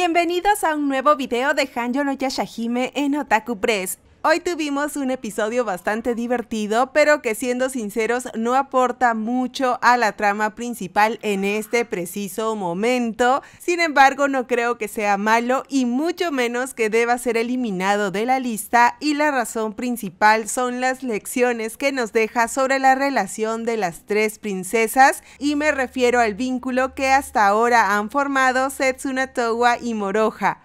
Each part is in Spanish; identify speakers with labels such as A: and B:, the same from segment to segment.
A: Bienvenidos a un nuevo video de Hanjo no Yashahime en Otaku Press. Hoy tuvimos un episodio bastante divertido, pero que siendo sinceros no aporta mucho a la trama principal en este preciso momento. Sin embargo, no creo que sea malo y mucho menos que deba ser eliminado de la lista y la razón principal son las lecciones que nos deja sobre la relación de las tres princesas y me refiero al vínculo que hasta ahora han formado Setsuna Towa y Moroja.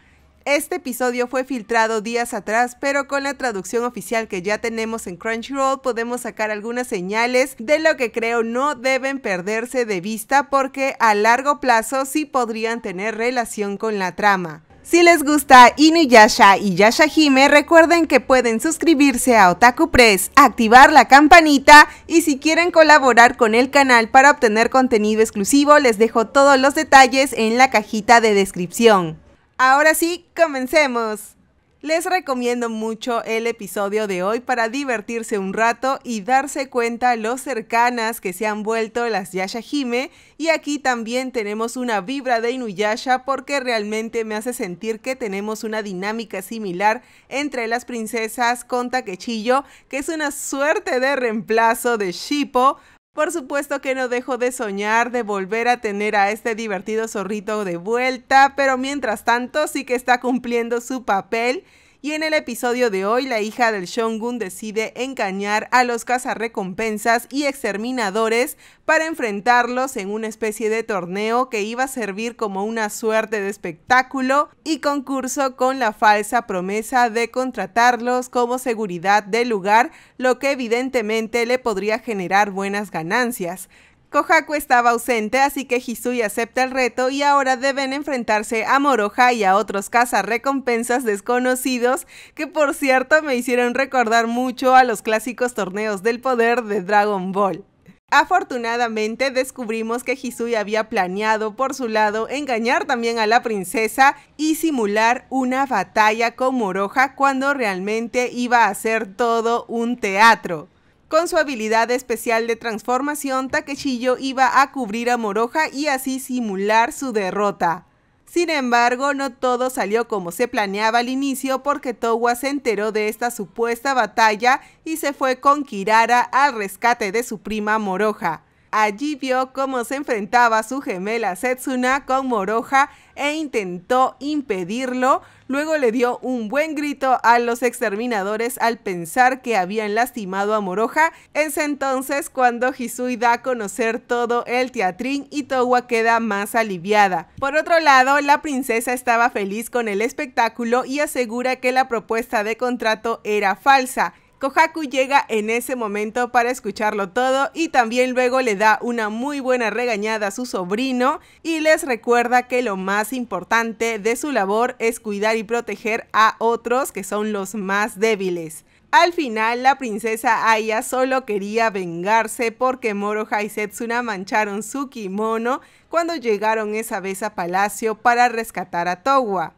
A: Este episodio fue filtrado días atrás, pero con la traducción oficial que ya tenemos en Crunchyroll podemos sacar algunas señales de lo que creo no deben perderse de vista porque a largo plazo sí podrían tener relación con la trama. Si les gusta Inuyasha y Yashahime, recuerden que pueden suscribirse a Otaku Press, activar la campanita y si quieren colaborar con el canal para obtener contenido exclusivo, les dejo todos los detalles en la cajita de descripción. Ahora sí, comencemos. Les recomiendo mucho el episodio de hoy para divertirse un rato y darse cuenta lo cercanas que se han vuelto las Hime. Y aquí también tenemos una vibra de Inuyasha porque realmente me hace sentir que tenemos una dinámica similar entre las princesas con Takechillo, que es una suerte de reemplazo de Shippo, por supuesto que no dejo de soñar de volver a tener a este divertido zorrito de vuelta, pero mientras tanto sí que está cumpliendo su papel y en el episodio de hoy, la hija del Shongun decide engañar a los cazarrecompensas y exterminadores para enfrentarlos en una especie de torneo que iba a servir como una suerte de espectáculo y concurso con la falsa promesa de contratarlos como seguridad del lugar, lo que evidentemente le podría generar buenas ganancias. Kohaku estaba ausente, así que Hisui acepta el reto y ahora deben enfrentarse a Moroja y a otros cazarrecompensas desconocidos, que por cierto me hicieron recordar mucho a los clásicos torneos del poder de Dragon Ball. Afortunadamente descubrimos que Hisui había planeado por su lado engañar también a la princesa y simular una batalla con Moroja cuando realmente iba a ser todo un teatro. Con su habilidad especial de transformación, Takeshiyo iba a cubrir a Moroja y así simular su derrota. Sin embargo, no todo salió como se planeaba al inicio porque Towa se enteró de esta supuesta batalla y se fue con Kirara al rescate de su prima Moroja. Allí vio cómo se enfrentaba su gemela Setsuna con Moroja e intentó impedirlo. Luego le dio un buen grito a los exterminadores al pensar que habían lastimado a Moroja. Es entonces cuando Hisui da a conocer todo el teatrín y Towa queda más aliviada. Por otro lado, la princesa estaba feliz con el espectáculo y asegura que la propuesta de contrato era falsa. Kohaku llega en ese momento para escucharlo todo y también luego le da una muy buena regañada a su sobrino y les recuerda que lo más importante de su labor es cuidar y proteger a otros que son los más débiles. Al final, la princesa Aya solo quería vengarse porque Moroha y Setsuna mancharon su kimono cuando llegaron esa vez a palacio para rescatar a Towa.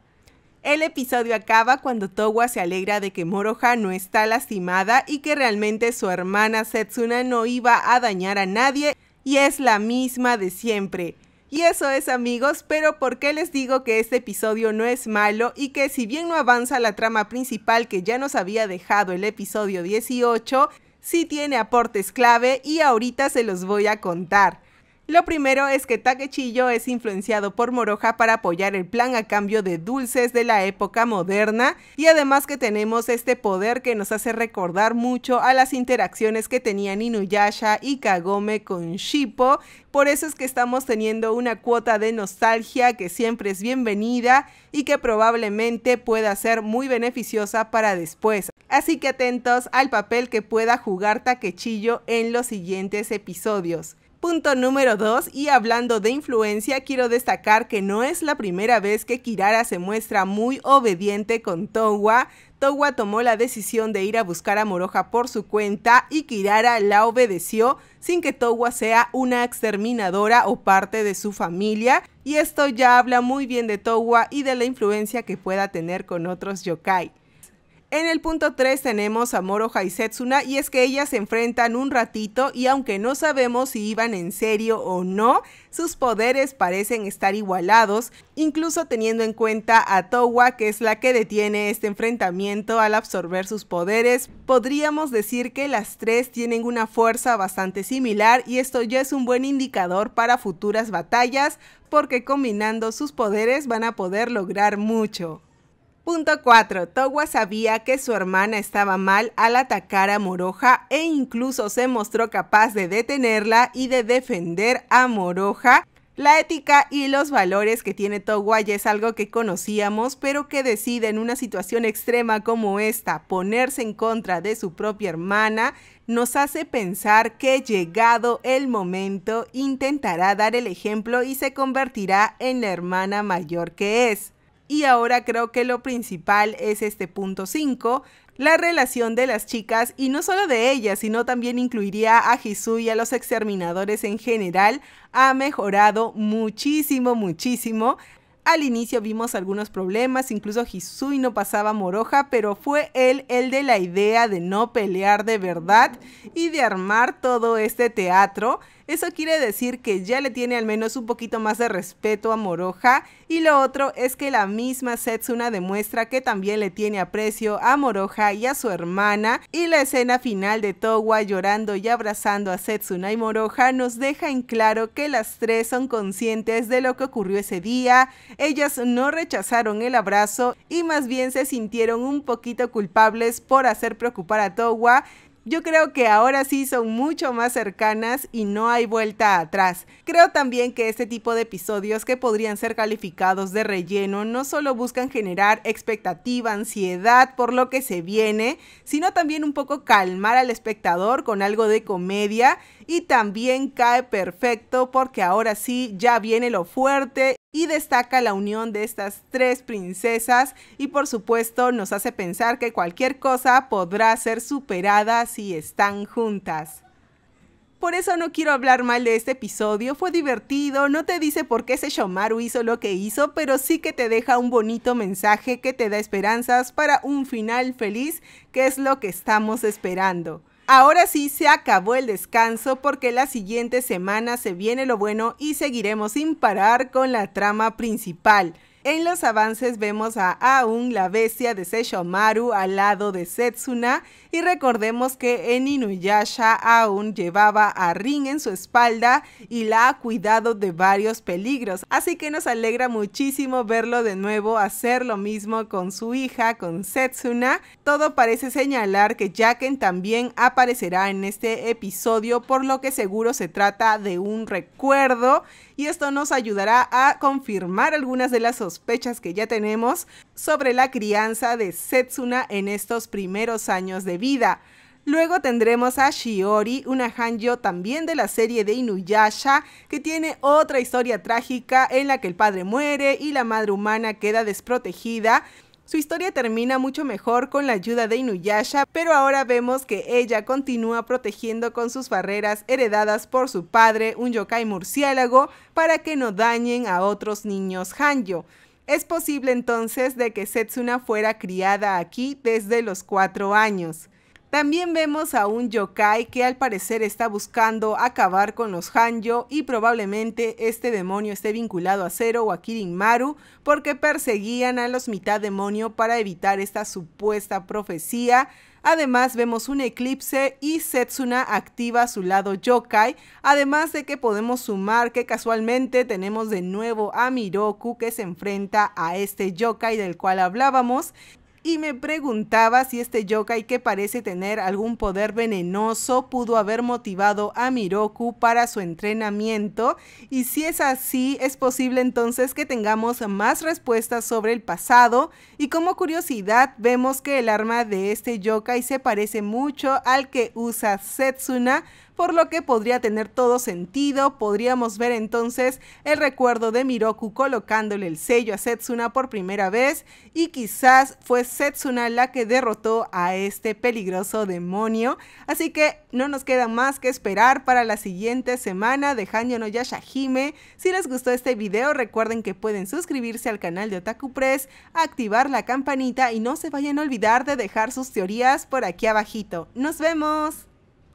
A: El episodio acaba cuando Towa se alegra de que Moroha no está lastimada y que realmente su hermana Setsuna no iba a dañar a nadie y es la misma de siempre. Y eso es amigos, pero ¿por qué les digo que este episodio no es malo y que si bien no avanza la trama principal que ya nos había dejado el episodio 18, sí tiene aportes clave y ahorita se los voy a contar. Lo primero es que Takechillo es influenciado por Moroja para apoyar el plan a cambio de dulces de la época moderna y además que tenemos este poder que nos hace recordar mucho a las interacciones que tenían Inuyasha y Kagome con Shippo, por eso es que estamos teniendo una cuota de nostalgia que siempre es bienvenida y que probablemente pueda ser muy beneficiosa para después. Así que atentos al papel que pueda jugar Takechillo en los siguientes episodios. Punto número 2, y hablando de influencia, quiero destacar que no es la primera vez que Kirara se muestra muy obediente con Towa. Towa tomó la decisión de ir a buscar a Moroja por su cuenta y Kirara la obedeció sin que Towa sea una exterminadora o parte de su familia. Y esto ya habla muy bien de Towa y de la influencia que pueda tener con otros yokai. En el punto 3 tenemos a Moro Haisetsuna y es que ellas se enfrentan un ratito y aunque no sabemos si iban en serio o no, sus poderes parecen estar igualados, incluso teniendo en cuenta a Towa que es la que detiene este enfrentamiento al absorber sus poderes. Podríamos decir que las tres tienen una fuerza bastante similar y esto ya es un buen indicador para futuras batallas porque combinando sus poderes van a poder lograr mucho. Punto 4. Togua sabía que su hermana estaba mal al atacar a Moroja e incluso se mostró capaz de detenerla y de defender a Moroja. La ética y los valores que tiene Togua ya es algo que conocíamos, pero que decide en una situación extrema como esta ponerse en contra de su propia hermana, nos hace pensar que llegado el momento intentará dar el ejemplo y se convertirá en la hermana mayor que es. Y ahora creo que lo principal es este punto 5, la relación de las chicas y no solo de ellas, sino también incluiría a Jisoo y a los exterminadores en general, ha mejorado muchísimo, muchísimo. Al inicio vimos algunos problemas, incluso Hisui no pasaba moroja, pero fue él el de la idea de no pelear de verdad y de armar todo este teatro. Eso quiere decir que ya le tiene al menos un poquito más de respeto a Moroja. y lo otro es que la misma Setsuna demuestra que también le tiene aprecio a Moroja y a su hermana y la escena final de Towa llorando y abrazando a Setsuna y Moroja nos deja en claro que las tres son conscientes de lo que ocurrió ese día, ellas no rechazaron el abrazo y más bien se sintieron un poquito culpables por hacer preocupar a Towa yo creo que ahora sí son mucho más cercanas y no hay vuelta atrás. Creo también que este tipo de episodios que podrían ser calificados de relleno no solo buscan generar expectativa, ansiedad por lo que se viene, sino también un poco calmar al espectador con algo de comedia y también cae perfecto porque ahora sí ya viene lo fuerte y destaca la unión de estas tres princesas y por supuesto nos hace pensar que cualquier cosa podrá ser superada si están juntas. Por eso no quiero hablar mal de este episodio, fue divertido, no te dice por qué ese hizo lo que hizo, pero sí que te deja un bonito mensaje que te da esperanzas para un final feliz, que es lo que estamos esperando. Ahora sí se acabó el descanso porque la siguiente semana se viene lo bueno y seguiremos sin parar con la trama principal. En los avances vemos a Aun, la bestia de Seishomaru, al lado de Setsuna, y recordemos que en Inuyasha aún llevaba a Rin en su espalda y la ha cuidado de varios peligros, así que nos alegra muchísimo verlo de nuevo hacer lo mismo con su hija, con Setsuna. Todo parece señalar que Jaken también aparecerá en este episodio, por lo que seguro se trata de un recuerdo y esto nos ayudará a confirmar algunas de las sospechas que ya tenemos sobre la crianza de Setsuna en estos primeros años de vida. Luego tendremos a Shiori, una Hanjo también de la serie de Inuyasha, que tiene otra historia trágica en la que el padre muere y la madre humana queda desprotegida su historia termina mucho mejor con la ayuda de Inuyasha, pero ahora vemos que ella continúa protegiendo con sus barreras heredadas por su padre, un yokai murciélago, para que no dañen a otros niños Hanjo. Es posible entonces de que Setsuna fuera criada aquí desde los cuatro años. También vemos a un yokai que al parecer está buscando acabar con los Hanjo y probablemente este demonio esté vinculado a Zero o a maru porque perseguían a los mitad demonio para evitar esta supuesta profecía. Además vemos un eclipse y Setsuna activa su lado yokai, además de que podemos sumar que casualmente tenemos de nuevo a Miroku que se enfrenta a este yokai del cual hablábamos y me preguntaba si este yokai que parece tener algún poder venenoso pudo haber motivado a Miroku para su entrenamiento y si es así es posible entonces que tengamos más respuestas sobre el pasado y como curiosidad vemos que el arma de este yokai se parece mucho al que usa Setsuna por lo que podría tener todo sentido. Podríamos ver entonces el recuerdo de Miroku colocándole el sello a Setsuna por primera vez y quizás fue Setsuna la que derrotó a este peligroso demonio. Así que no nos queda más que esperar para la siguiente semana de Hanyo Yashahime. Si les gustó este video recuerden que pueden suscribirse al canal de Otaku Press, activar la campanita y no se vayan a olvidar de dejar sus teorías por aquí abajito. ¡Nos vemos!